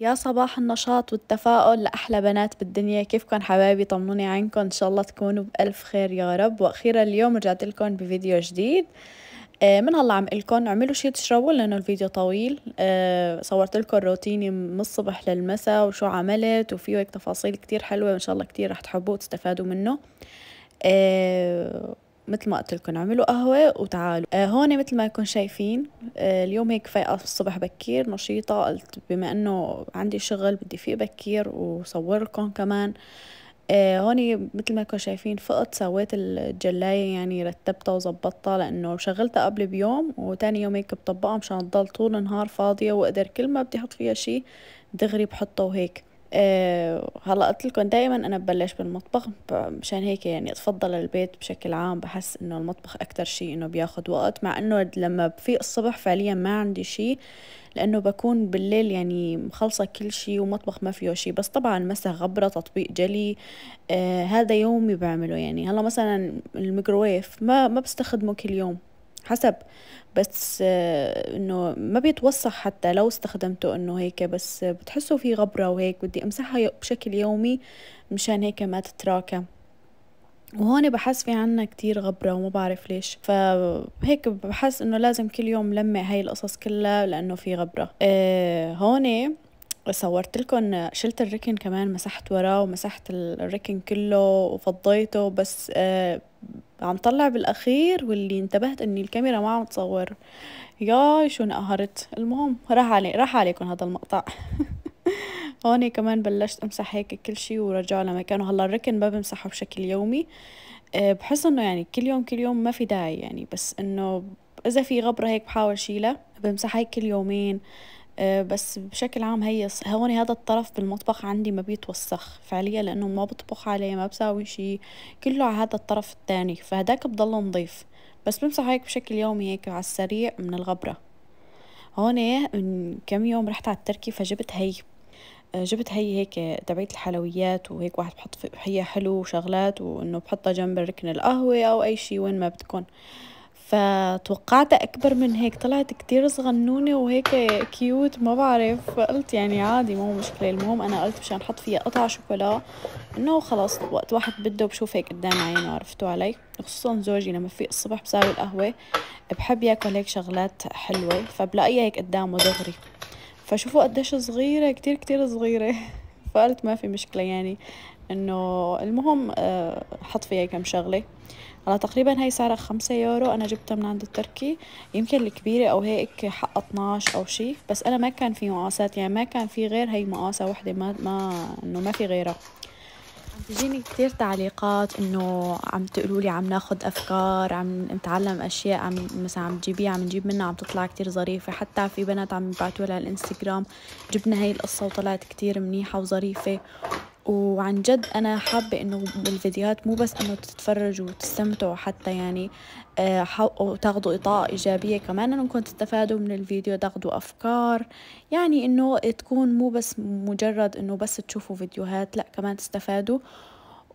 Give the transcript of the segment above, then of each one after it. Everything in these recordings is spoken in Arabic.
يا صباح النشاط والتفاؤل لأحلى بنات بالدنيا كيفكن حبايبي طمنوني عنكن إن شاء الله تكونوا بألف خير يا رب وأخيرا اليوم رجعت لكم بفيديو جديد آه، من هلا عم لكم اعملوا شي تشربوا لانه الفيديو طويل آه، صورت لكم روتيني من الصبح للمساء وشو عملت وفيه هيك تفاصيل كتير حلوه وان شاء الله كتير رح تحبوه وتستفادوا منه آه، مثل ما قلت لكم اعملوا قهوه وتعالوا آه هون مثل ما يكون شايفين آه اليوم هيك فايقه الصبح بكير نشيطه قلت بما انه عندي شغل بدي فيه بكير وصور لكم كمان آه هون مثل ما كنتم شايفين فقط سويت الجلاية يعني رتبتها وظبطتها لأنه شغلتها قبل بيوم وتاني يوم هيك بطبقها مشان تضل طول النهار فاضية وأقدر كل ما بدي أحط فيها شي دغري بحطه وهيك هلا قلت لكم دائما انا ببلش بالمطبخ مشان هيك يعني اتفضل البيت بشكل عام بحس انه المطبخ اكثر شيء انه بياخد وقت مع انه لما بفيق الصبح فعليا ما عندي شيء لانه بكون بالليل يعني مخلصه كل شيء ومطبخ ما فيه شيء بس طبعا مسح غبره تطبيق جلي آه هذا يومي بعمله يعني هلا مثلا الميكروويف ما ما بستخدمه كل يوم حسب بس آه، انه ما بيتوسخ حتى لو استخدمته انه هيك بس بتحسه في غبره وهيك بدي امسحها بشكل يومي مشان هيك ما تتراكم وهون بحس في عنا كتير غبرة وما بعرف ليش فهيك بحس انه لازم كل يوم لمع هاي القصص كلها لانه في غبرة أه هون صورت لكم شلت الركن كمان مسحت وراه ومسحت الركن كله وفضيته بس آه، عم طلع بالاخير واللي انتبهت اني الكاميرا ما عم تصور ياي شو نقهرت المهم راح علي راح عليكم هذا المقطع هون كمان بلشت امسح هيك كل شيء ورجعه لمكانه هلا الركن ما بمسحه بشكل يومي آه، بحس انه يعني كل يوم كل يوم ما في داعي يعني بس انه اذا في غبره هيك بحاول شيلها بمسح هيك كل يومين آه، بس بشكل عام هي هوني هذا الطرف بالمطبخ عندي ما بيتوسخ فعليا لانه ما بطبخ عليه ما بساوي شيء كله على هذا الطرف الثاني فهداك بضله نظيف بس بمسح هيك بشكل يومي هيك على السريع من الغبرة هون من كم يوم رحت على التركي فجبت هي آه، جبت هي هيك تبعت الحلويات وهيك واحد بحط فيها حلو وشغلات وانه بحطها جنب ركن القهوة او اي شي وين ما بدكن فتوقعت اكبر من هيك طلعت كتير صغنونه وهيك كيوت ما بعرف فقلت يعني عادي مو مشكله المهم انا قلت مشان احط فيها قطع شوكولا انه خلاص وقت واحد بده بشوف هيك قدام عينه عرفتوا علي خصوصا زوجي لما في الصبح بساوي القهوه بحب ياكل هيك شغلات حلوه فبلاقيها هيك قدامه دغري فشوفوا قديش صغيره كتير كتير صغيره فقلت ما في مشكله يعني انه المهم آه، حط فيها كم شغله هلا تقريبا هي سعرها خمسة يورو انا جبتها من عند التركي يمكن الكبيرة او هيك حقها 12 او شي بس انا ما كان في مقاسات يعني ما كان في غير هي مقاسة وحدة ما ما انه ما في غيرها تجيني كثير تعليقات انه عم تقولوا لي عم ناخد افكار عم نتعلم اشياء عم مثلا عم تجيبيها عم نجيب منها عم تطلع كثير ظريفه حتى في بنات عم يبعتوا لها الانستغرام جبنا هي القصه وطلعت كثير منيحه وظريفه وعن جد أنا حابة إنه الفيديوهات مو بس إنه تتفرجوا وتستمتعوا حتى يعني آه، وتاخدوا اطاءة إيجابية كمان إنكم تستفادوا من الفيديو تاخذوا أفكار يعني إنه تكون مو بس مجرد إنه بس تشوفوا فيديوهات لأ كمان تستفادوا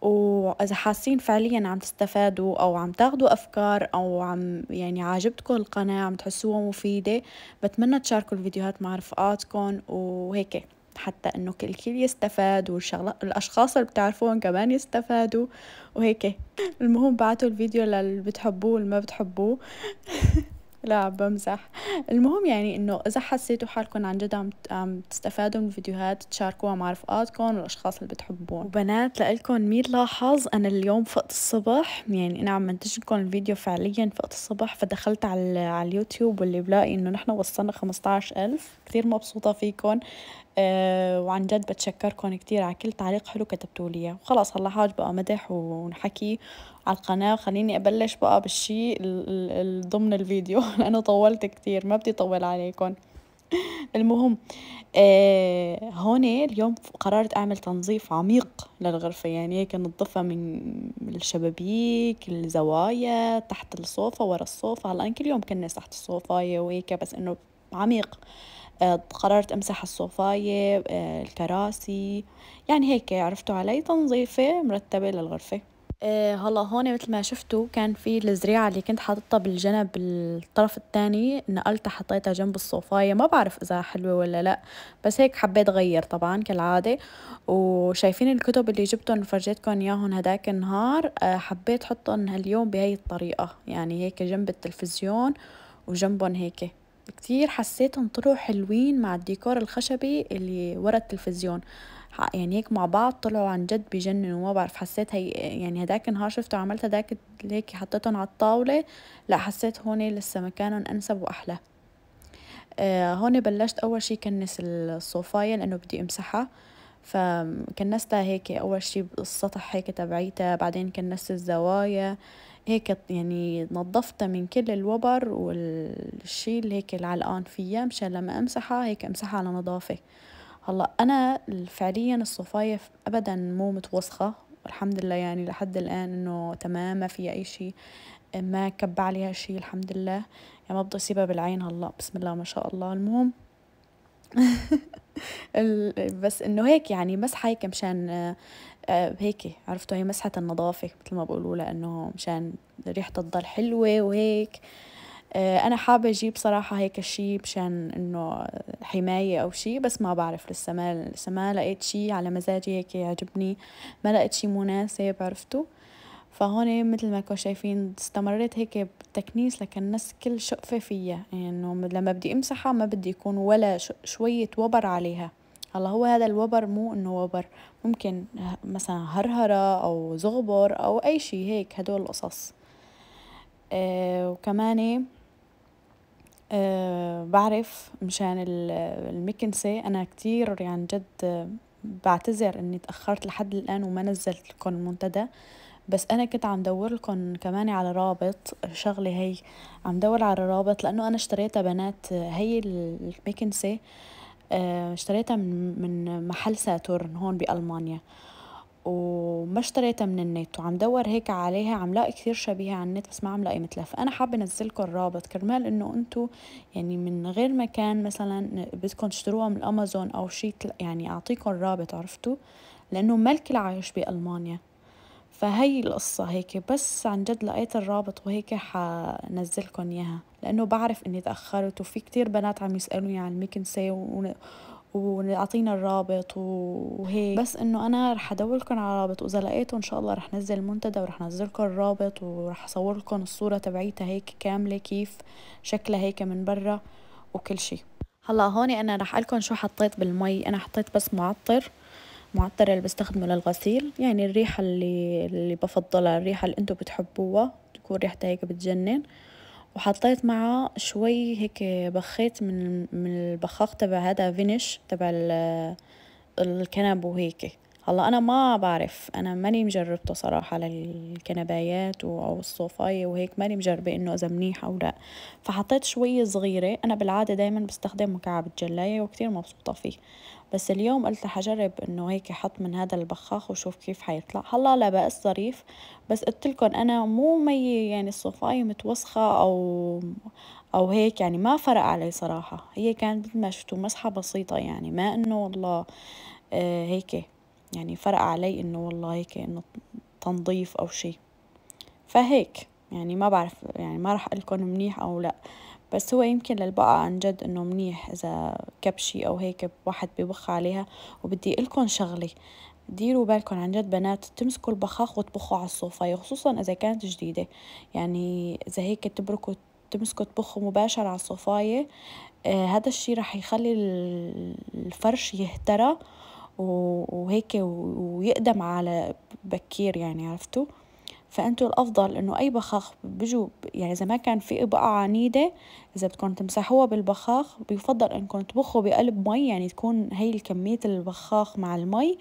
وإذا حاسين فعليا عم تستفادوا أو عم تاخدوا أفكار أو عم يعني عاجبتكم القناة عم تحسوها مفيدة بتمنى تشاركوا الفيديوهات مع رفقاتكم وهيك حتى انه الكل يستفاد والشغلة الاشخاص اللي بتعرفوهم كمان يستفادوا وهيك المهم بعتوا الفيديو للي بتحبوه واللي ما بتحبوه لا بمزح المهم يعني انه اذا حسيتوا حالكم عن جد عم عم تستفادوا من الفيديوهات تشاركوها مع رفقاتكم والاشخاص اللي بتحبون وبنات لكم مين لاحظ انا اليوم فقت الصبح يعني انا عم منتج لكم الفيديو فعليا فقت الصبح فدخلت على على اليوتيوب واللي بلاقي انه نحن وصلنا 15000 كثير مبسوطه فيكم آه، وعن جد بتشكركم كتير على كل تعليق حلو كتبتولي وخلص هلا حاج بقى مدح ونحكي على القناة خليني أبلش بقى بالشي ضمن الفيديو لأنه طولت كتير ما بدي طول عليكم المهم آه هون اليوم قررت اعمل تنظيف عميق للغرفه يعني هيك نظفها من الشبابيك الزوايا تحت الصوفه ورا الصوفه هلا انا كل يوم كنس تحت الصوفه وهيك بس انه عميق آه، قررت امسح الصوفاية آه، الكراسي يعني هيك عرفتوا علي تنظيفة مرتبة للغرفة آه، هلا هون مثل ما شفتوا كان في الزريعة اللي كنت حاططها بالجنب الطرف الثاني نقلتها حطيتها جنب الصوفاية ما بعرف إذا حلوة ولا لا بس هيك حبيت غير طبعا كالعادة وشايفين الكتب اللي جبتهم فرجيتكم إياهم هداك النهار حبيت حطهم هاليوم بهي الطريقة يعني هيك جنب التلفزيون وجنبهم هيك كتير حسيتهم طلعوا حلوين مع الديكور الخشبي اللي ورا التلفزيون يعني هيك مع بعض طلعوا عن جد بجننوا ما بعرف حسيت هي يعني هداك النهار شفته عملت هداك هيك حطيتهم على الطاولة لا حسيت هون لسه مكانهم أنسب وأحلى آه هون بلشت أول شي كنس الصوفاية لأنه بدي أمسحها فكنستها هيك أول شي السطح هيك تبعيتها بعدين كنست الزوايا هيك يعني نظفتها من كل الوبر والشي اللي هيك العلقان فيها مشان لما امسحها هيك امسحها على نظافة هلا انا فعليا الصفايف ابدا مو متوسخة والحمد لله يعني لحد الان انه تمام ما فيها اي شيء ما كب عليها شيء الحمد لله يعني ما بدي اسيبها بالعين هلا بسم الله ما شاء الله المهم بس انه هيك يعني مسحه هيك مشان آه، هيك عرفتوا هي مسحة النظافة مثل ما بقولوا لأنه مشان ريحة تضل حلوة وهيك آه، أنا حابة أجيب صراحة هيك الشي مشان إنه حماية أو شي بس ما بعرف لسه ما لسه ما لقيت شي على مزاجي هيك يعجبني ما لقيت شي مناسب عرفتوا فهون مثل ما كنتوا شايفين استمريت هيك بالتكنيس لكنست كل شقفة فيها يعني إنه لما بدي أمسحها ما بدي يكون ولا شوية وبر عليها هلا هو هذا الوبر مو انه وبر ممكن مثلا هرهرة او زغبر او اي شيء هيك هدول القصص آه وكمان آه بعرف مشان المكنسة انا كتير يعني جد بعتذر اني تأخرت لحد الان وما نزلت لكم المنتدى بس انا كنت عم دور لكم كمان على رابط شغله هي عم دور على رابط لانه انا اشتريتها بنات هي المكنسه آه، اشتريتها من محل ساتورن هون بألمانيا وما اشتريتها من النت وعم دور هيك عليها عم لاقي كثير شبيهة على النت بس ما عم لاقي مثلها فأنا حابة انزلكم الرابط كرمال إنه أنتو يعني من غير مكان مثلا بدكم تشتروها من أمازون أو شيء يعني أعطيكم الرابط عرفتوا لأنه ملك العايش عايش بألمانيا فهي القصة هيك بس عن جد لقيت الرابط وهيك حنزلكم إياها لأنه بعرف إني تأخرت وفي كتير بنات عم يسألوني عن الميكنسي ونعطينا الرابط وهيك بس انه انا رح أدولكم على رابط واذا لقيته ان شاء الله رح نزل المنتدى ورح نزلكم الرابط ورح اصور لكم الصوره تبعيتها هيك كامله كيف شكلها هيك من برا وكل شيء هلا هون انا رح لكم شو حطيت بالمي انا حطيت بس معطر معطر اللي بستخدمه للغسيل يعني الريحة اللي, اللي بفضلها الريحة اللي انتو بتحبوها تكون ريحتها هيك بتجنن وحطيت معها شوي هيك بخيت من من البخاخ تبع هذا فينيش تبع الكنب وهيك هلا انا ما بعرف انا ماني مجربته صراحه للكنبايات او الصوفايه وهيك ماني مجربه انه اذا منيح او لا فحطيت شويه صغيره انا بالعاده دائما بستخدم مكعب الجلايه وكتير مبسوطه فيه بس اليوم قلت حجرب انه هيك احط من هذا البخاخ وشوف كيف حيطلع هلا لا بأس ظريف بس قلت لكم انا مو مي يعني الصفاية متوسخه او او هيك يعني ما فرق علي صراحه هي كانت مثل ما شفتوا مسحه بسيطه يعني ما انه والله آه هيك يعني فرق علي انه والله هيك انه تنظيف او شيء فهيك يعني ما بعرف يعني ما راح لكم منيح او لا بس هو يمكن للبقى عن جد انه منيح اذا كبشي او هيك واحد بيبخ عليها وبدي لكم شغله ديروا بالكم عن جد بنات تمسكوا البخاخ وتبخوا على الصوفة خصوصا إذا كانت جديدة يعني إذا هيك تبركوا تمسكوا تبخوا مباشر على الصوفاية آه هذا الشيء رح يخلي الفرش يهترى وهيك ويقدم على بكير يعني عرفتوا فانتم الافضل انه اي بخاخ بيجوا يعني اذا ما كان في بقعه عنيده اذا بدكم تمسحوها بالبخاخ بيفضل انكم تبخوا بقلب مي يعني تكون هي الكميه البخاخ مع المي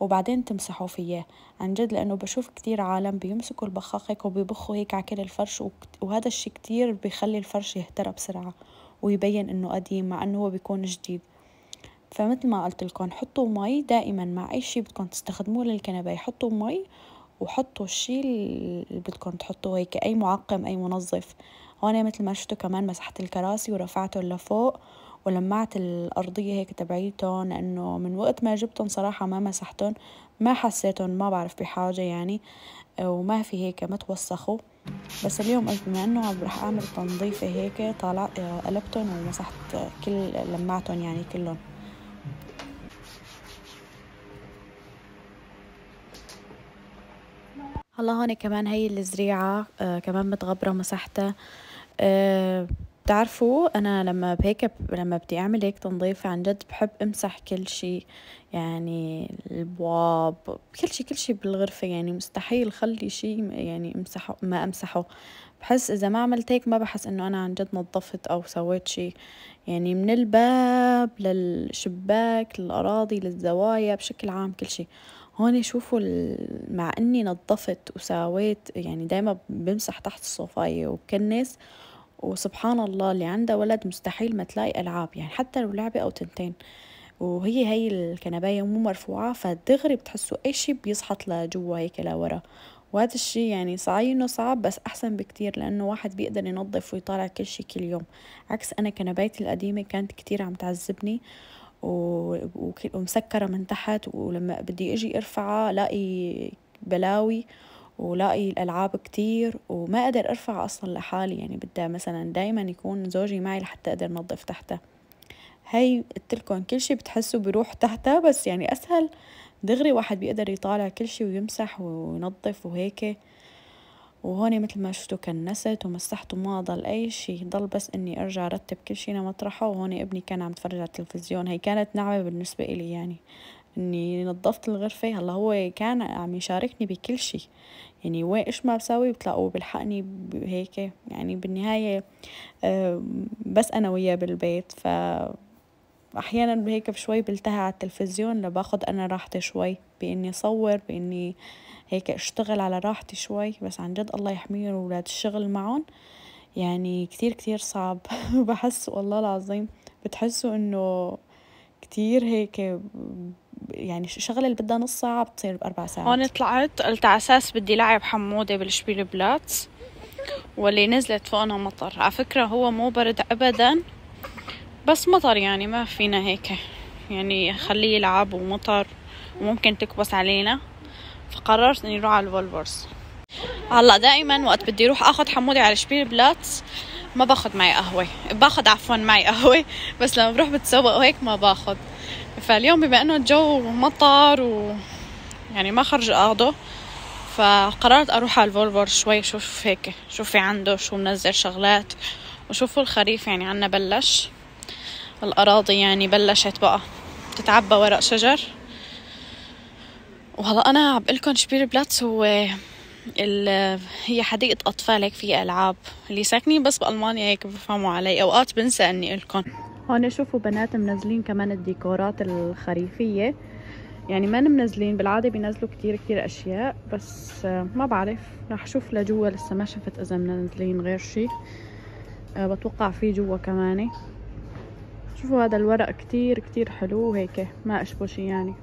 وبعدين تمسحوا فيه عن جد لأنه بشوف كتير عالم بيمسكوا البخاخ هيك وبيبخوا هيك على كل الفرش وهذا الشي كتير بيخلي الفرش يهترى بسرعة ويبين إنه قديم مع إنه هو بيكون جديد فمثل ما قلت لكم حطوا مي دائما مع أي شي بدكم تستخدموه للكنبة حطوا مي وحطوا الشيء اللي بدكم تحطوه هيك اي معقم اي منظف هون مثل ما شفتوا كمان مسحت الكراسي ورفعته لفوق ولمعت الأرضية هيك تبعيتهم لأنه من وقت ما جبتهم صراحة ما مسحتهم ما حسيتهم ما بعرف بحاجة يعني وما في هيك ما توسخوا بس اليوم قلت بما انه رح اعمل تنظيفة هيك طالع قلبتهم ومسحت كل لمعتهم يعني كلهم هلا هون كمان هي الزريعة آه كمان متغبرة مساحتها آه بتعرفوا انا لما بهيك لما بدي اعمل هيك تنظيف عن جد بحب امسح كل شيء يعني البواب كل شيء كل شيء بالغرفه يعني مستحيل خلي شيء يعني امسحه ما امسحه بحس اذا ما عملت هيك ما بحس انه انا عن جد نظفت او سويت شيء يعني من الباب للشباك للاراضي للزوايا بشكل عام كل شيء هون شوفوا مع اني نظفت وساويت يعني دايما بمسح تحت الصوفايه وبكنس وسبحان الله اللي عندها ولد مستحيل ما تلاقي العاب يعني حتى لو لعبه او تنتين وهي هي الكنبايه مو مرفوعه فدغري بتحسوا اي شيء بيزحط لجوا هيك لورا وهذا الشيء يعني صحيح انه صعب بس احسن بكتير لانه واحد بيقدر ينظف ويطالع كل شيء كل يوم عكس انا كنبايتي القديمه كانت كتير عم تعذبني ومسكرة من تحت ولما بدي أجي أرفعها لاقي بلاوي ولاقي الألعاب كتير وما أقدر أرفع أصلا لحالي يعني بدها مثلا دايما يكون زوجي معي لحتى أقدر نظف تحتها هي قلتلكم كل شي بتحسوا بروح تحتها بس يعني أسهل دغري واحد بيقدر يطالع كل شي ويمسح وينظف وهيك وهون مثل ما شفتوا كنست ومسحت وما ضل أي شي ضل بس إني أرجع أرتب كل شي لمطرحه وهون ابني كان عم يتفرج على التلفزيون هي كانت نعمة بالنسبة إلي يعني إني نظفت الغرفة هلا هو كان عم يشاركني بكل شي يعني وين إيش ما بسوي بتلاقوه بلحقني هيك يعني بالنهاية آه، بس أنا وياه بالبيت ف أحيانا هيك بشوي بلتهى على التلفزيون لباخد أنا راحتي شوي بإني صور بإني هيك اشتغل على راحتي شوي بس عن جد الله يحميهم واولاد الشغل معهم يعني كتير كتير صعب بحس والله العظيم بتحسوا انه كتير هيك يعني شغلة اللي بدها نص ساعة بتصير بأربع ساعات هون طلعت قلت على أساس بدي لعب حمودة بالشبيل بلاتس واللي نزلت فوقنا مطر على فكرة هو مو برد أبدا بس مطر يعني ما فينا هيك يعني خليه يلعب ومطر وممكن تكبس علينا فقررت اني اروح على الفولفرز هلا دائما وقت بدي اروح اخذ حمودي على شبير بلاتس ما باخذ معي قهوه باخذ عفوا معي قهوه بس لما بروح بتسوق وهيك ما باخذ فاليوم بما انه الجو مطر و يعني ما خرج اخذه فقررت اروح على الفولفر شوي شوف هيك شوف في عنده شو منزل شغلات وشوفوا الخريف يعني عنا بلش الأراضي يعني بلشت بقى تتعبى ورق شجر وهلا انا عم بقول لكم شبير بلاتس هو ال... هي حديقة أطفال هيك فيها ألعاب اللي ساكنين بس بألمانيا هيك بفهموا علي أوقات بنسى إني لكم هون شوفوا بنات منزلين كمان الديكورات الخريفية يعني ما منزلين بالعادة بينزلوا كتير كتير أشياء بس ما بعرف رح شوف لجوا لسه ما شفت إذا منزلين غير شي أه، بتوقع في جوا كمان شوفوا هذا الورق كتير كتير حلو وهيك ما أشبه شي يعني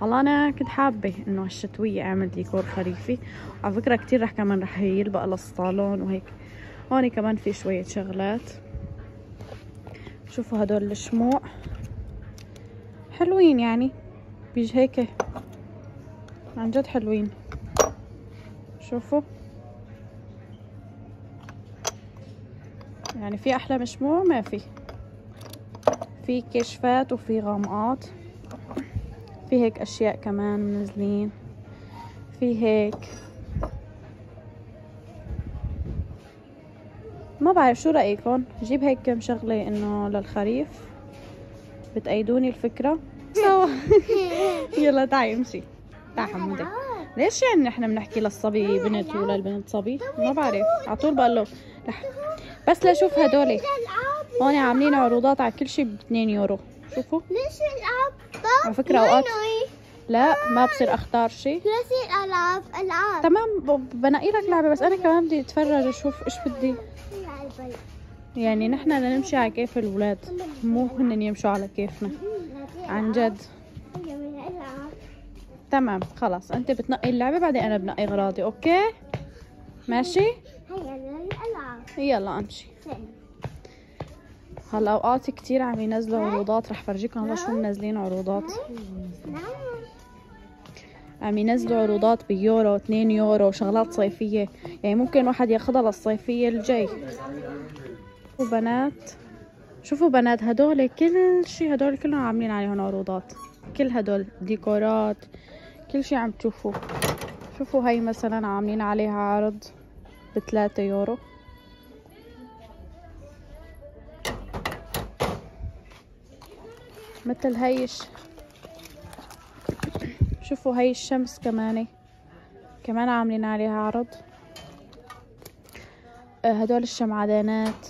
والله انا كنت حابه انه الشتويه اعمل ديكور خريفي على فكره كتير رح كمان رح يلبق للصالون وهيك هون كمان في شويه شغلات شوفوا هدول الشموع حلوين يعني بيج هيك عن جد حلوين شوفوا يعني في احلى مشموع ما في في كشفات وفي غامقات في هيك اشياء كمان منزلين في هيك ما بعرف شو رايكم جيب هيك كم شغله انه للخريف بتأيدوني الفكره سوا يلا تعي امشي تعي حمودي ليش يعني نحن بنحكي للصبي بنت وللبنت صبي ما بعرف على طول بقول له رح بس لشوف هدول هون عاملين عروضات على كل شيء ب 2 يورو شوفوا ليش العاب على فكره اوقات لا ما بصير اختار شيء بصير العب العاب تمام بنقي لك لعبه بس انا كمان بدي اتفرج اشوف ايش بدي يعني نحن بدنا نمشي على كيف الاولاد مو هن يمشوا على كيفنا عن جد تمام خلاص انت بتنقي اللعبه بعدين انا بنقي اغراضي اوكي ماشي هيا الالعاب يلا امشي هلا اوقات كتير عم ينزلوا عروضات رح فرجيكم هلا شو منزلين عروضات عم ينزلوا عروضات بيورو 2 يورو شغلات صيفية يعني ممكن واحد ياخدها للصيفية الجاي شوفوا بنات شوفوا بنات هدول كل شي هدول كلهم عاملين عليهم عروضات كل هدول ديكورات كل شي عم تشوفوه شوفوا هاي مثلا عاملين عليها عرض 3 يورو مثل هاي الش... شوفوا هاي الشمس كمان كمان عاملين عليها عرض آه، هدول الشمعدانات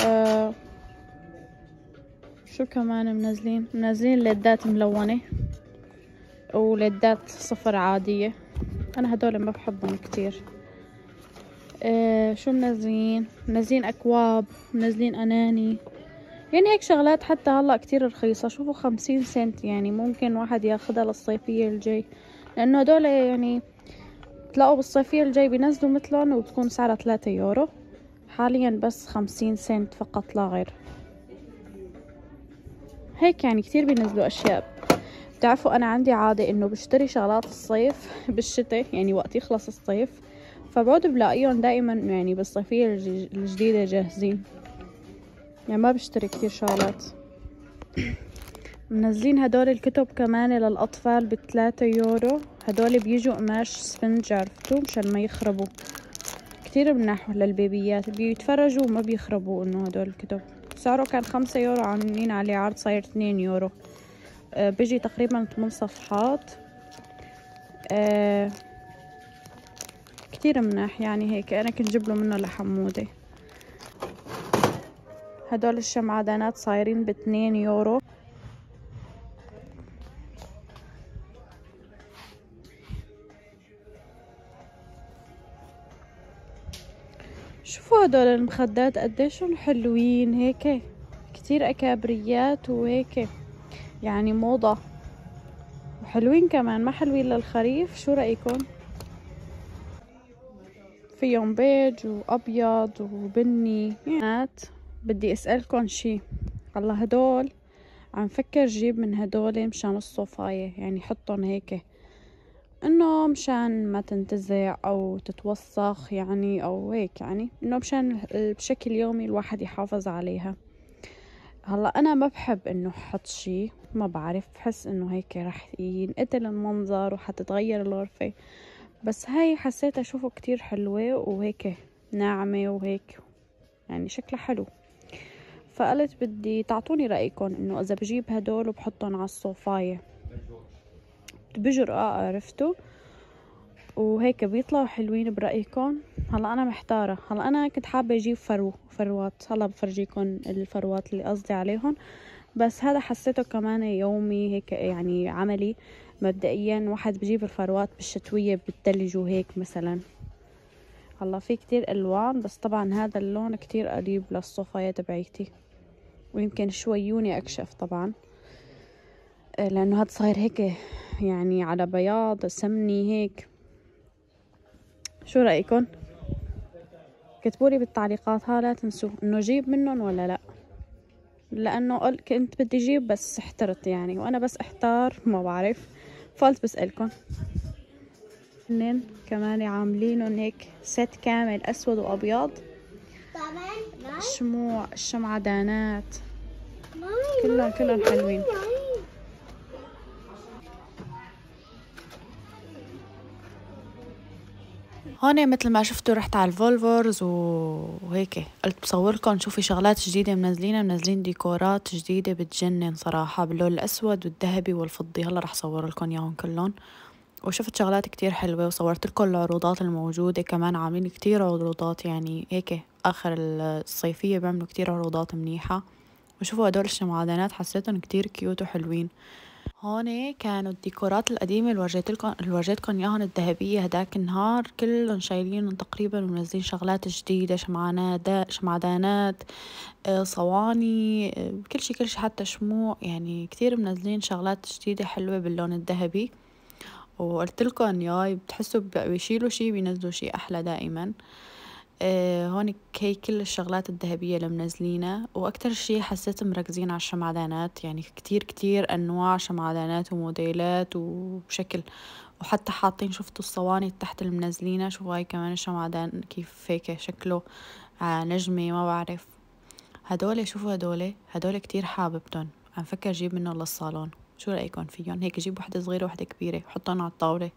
أه شو كمان منزلين منزلين ليدات ملونة وليدات صفر عادية انا هدول ما بحبهم كتير أه شو منزلين منزلين اكواب منزلين اناني يعني هيك شغلات حتى هلا كتير رخيصة شوفوا خمسين سنت يعني ممكن واحد ياخدها للصيفية الجاي لأنه هدول يعني تلاقوا بالصيفية الجاي بينزلوا مثلهم وبتكون سعرها ثلاثة يورو حاليا بس خمسين سنت فقط لا غير هيك يعني كتير بينزلوا أشياء بتعرفوا أنا عندي عادة إنه بشتري شغلات الصيف بالشتاء يعني وقت يخلص الصيف فبعود بلاقيهم دائما يعني بالصيفية الجديدة جاهزين يعني ما بشتري كتير شغلات منزلين هدول الكتب كمان للأطفال بتلاتة يورو هدول بيجوا قماش سفنج عرفتوا مشان ما يخربوا كتير مناح للبيبيات بيتفرجوا وما بيخربوا انه هدول الكتب سعره كان خمسة يورو عاملين عليه عرض صاير اثنين يورو أه بيجي تقريبا ثمان صفحات أه كتير مناح يعني هيك انا كنت جبله منه لحمودة هدول الشمعدانات صايرين باتنين يورو شوفوا هدول المخدات قديشهم حلوين هيك كتير اكابريات وهيك يعني موضة وحلوين كمان ما حلوين للخريف شو رأيكم فيهم بيج وابيض وبني بدي اسألكم شي الله هدول عم فكر جيب من هدول مشان الصوفاية يعني حطهم هيك انه مشان ما تنتزع او تتوسخ يعني او هيك يعني انه مشان بشكل يومي الواحد يحافظ عليها هلا انا ما بحب انه احط شي ما بعرف بحس انه هيك رح ينقتل المنظر وحتتغير الغرفة بس هاي حسيت اشوفه كتير حلوة وهيك ناعمة وهيك يعني شكلها حلو فقلت بدي تعطوني رأيكم انه اذا بجيب هدول وبحطهم على الصوفاية بجرأة عرفتوا وهيك بيطلعوا حلوين برأيكم هلا انا محتارة هلا انا كنت حابة اجيب فرو فروات هلا بفرجيكم الفروات اللي قصدي عليهم بس هذا حسيته كمان يومي هيك يعني عملي مبدئيا واحد بجيب الفروات بالشتوية بالتلج وهيك مثلا هلا في كتير الوان بس طبعا هذا اللون كتير قريب للصوفاية تبعيتي ويمكن شوي يوني أكشف طبعا آه، لأنه هاد صاير هيك يعني على بياض سمني هيك شو رأيكم؟ كتبولي بالتعليقات ها لا تنسوا انه جيب منهم ولا لا لانه قلت كنت بدي جيب بس احترت يعني وانا بس احتار ما بعرف فقلت بسألكم هنن كمان عاملينهم هيك ست كامل اسود وابيض شموع الشمعدانات كلهم كلهم حلوين هون مثل ما شفتوا رحت على الفولفرز وهيك قلت لكم شوفي شغلات جديدة منزلينها منزلين ديكورات جديدة بتجنن صراحة باللون الأسود والذهبي والفضي هلا رح صور لكم إياهم كلهم وشفت شغلات كتير حلوة وصورت لكم العروضات الموجودة كمان عاملين كتير عروضات يعني هيك آخر الصيفية بعملوا كتير عروضات منيحة وشوفوا هدول الشمعدانات حسيتهم كتير كيوت وحلوين هون كانوا الديكورات القديمة اللي ورجيتلكم اللي ورجيتكم ياهن الذهبية هداك النهار كلهم شايلين تقريبا ومنزلين شغلات جديدة شمعانات شمعدانات آه، صواني آه، كل شي كل شي حتى شموع يعني كتير منزلين شغلات جديدة حلوة باللون الذهبي وقلت لكم ياي بتحسوا بيشيلوا شي بينزلوا شي احلى دائما آه، هون هي كل الشغلات الذهبية اللي منزلينها وأكتر شي حسيت مركزين على الشمعدانات يعني كتير كتير أنواع شمعدانات وموديلات وبشكل وحتى حاطين شفتوا الصواني تحت اللي منزلينها شوفوا هاي كمان الشمعدان كيف هيك شكله آه، نجمة ما بعرف هدول شوفوا هدول هدول كتير حاببتن عم فكر جيب منه للصالون شو رأيكم فيهم هيك جيب وحدة صغيرة وحدة كبيرة حطهم على الطاولة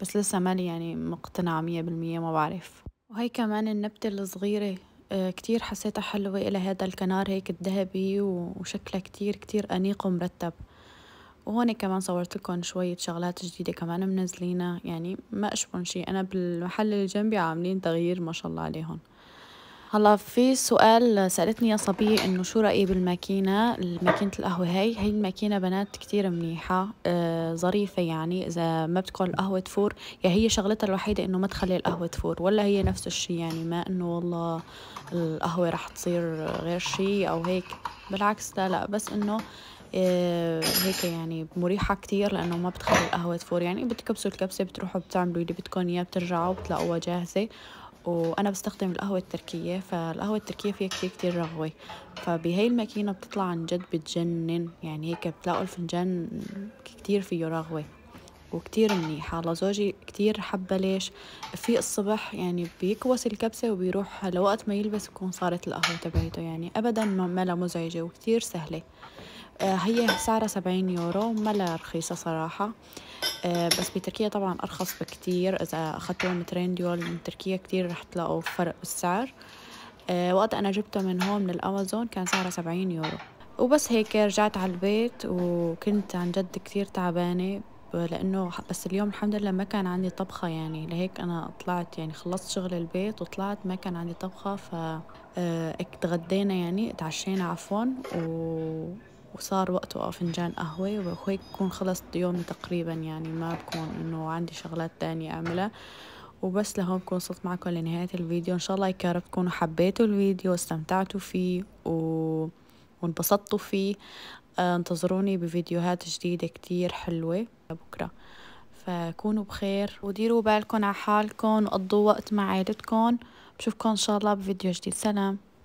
بس لسه مالي يعني مقتنعة مية بالمية ما بعرف وهي كمان النبتة الصغيرة آه، كتير حسيتها حلوة إلى هذا الكنار هيك الذهبي وشكلها كتير كتير أنيق ومرتب وهون كمان صورت لكم شوية شغلات جديدة كمان منزلينها يعني ما أشبن شي أنا بالمحل اللي جنبي عاملين تغيير ما شاء الله عليهم هلا في سؤال سألتني يا صبية إنه شو رأيي بالماكينة الماكينة القهوة هاي هي الماكينة بنات كتير منيحة آه ظريفة يعني إذا ما بدكم القهوة تفور يا يعني هي شغلتها الوحيدة إنه ما تخلي القهوة تفور ولا هي نفس الشي يعني ما إنه والله القهوة رح تصير غير شي أو هيك بالعكس لا لا بس إنه إيه هيك يعني مريحة كتير لأنه ما بتخلي القهوة تفور يعني بتكبسوا الكبسة بتروحوا بتعملوا اللي بدكم إياه بترجعوا بتلاقوها جاهزة وانا بستخدم القهوة التركية فالقهوة التركية فيها كتير كتير رغوة فبهي الماكينة بتطلع عن جد بتجنن يعني هيك بتلاقوا الفنجان كتير فيه رغوة وكتير منيحة زوجي كتير حبة ليش في الصبح يعني بيكوس الكبسة وبيروح لوقت ما يلبس يكون صارت القهوة تبعته يعني أبدا ما ملا مزعجة وكتير سهلة آه، هي سعرها سبعين يورو ملا رخيصة صراحة آه، بس بتركيا طبعا أرخص بكتير إذا أخذتوا تريند يول من تركيا كتير رح تلاقوا فرق بالسعر آه، وقت أنا جبته من هون من الأمازون كان سعرها سبعين يورو وبس هيك رجعت على البيت وكنت عن جد كتير تعبانة لأنه بس اليوم الحمد لله ما كان عندي طبخة يعني لهيك أنا طلعت يعني خلصت شغل البيت وطلعت ما كان عندي طبخة ف اتغدينا يعني تعشينا عفوا و وصار وقته فنجان قهوة وأخوي بكون خلصت يومي تقريبا يعني ما بكون إنه عندي شغلات تانية أعملها وبس لهون بكون وصلت معكم لنهاية الفيديو إن شاء الله يكارب تكونوا حبيتوا الفيديو واستمتعتوا فيه و... وانبسطتوا فيه آه، انتظروني بفيديوهات جديدة كتير حلوة بكرة فكونوا بخير وديروا بالكم على حالكم وقضوا وقت مع عائلتكم بشوفكم إن شاء الله بفيديو جديد سلام